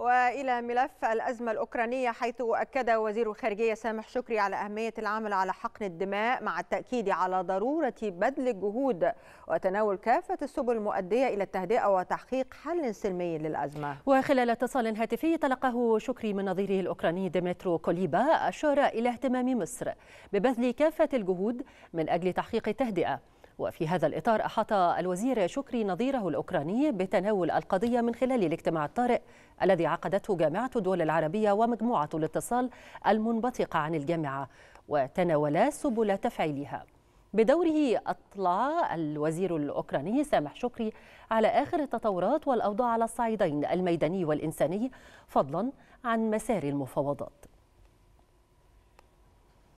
والى ملف الازمه الاوكرانيه حيث اكد وزير الخارجيه سامح شكري على اهميه العمل على حقن الدماء مع التاكيد على ضروره بذل الجهود وتناول كافه السبل المؤديه الى التهدئه وتحقيق حل سلمي للازمه. وخلال اتصال هاتفي تلقاه شكري من نظيره الاوكراني ديمترو كوليبا اشار الى اهتمام مصر ببذل كافه الجهود من اجل تحقيق التهدئه. وفي هذا الإطار أحاط الوزير شكري نظيره الأوكراني بتناول القضية من خلال الاجتماع الطارئ الذي عقدته جامعة الدول العربية ومجموعة الاتصال المنبثقة عن الجامعة وتناولا سبل تفعيلها بدوره أطلع الوزير الأوكراني سامح شكري على آخر التطورات والأوضاع على الصعيدين الميداني والإنساني فضلا عن مسار المفاوضات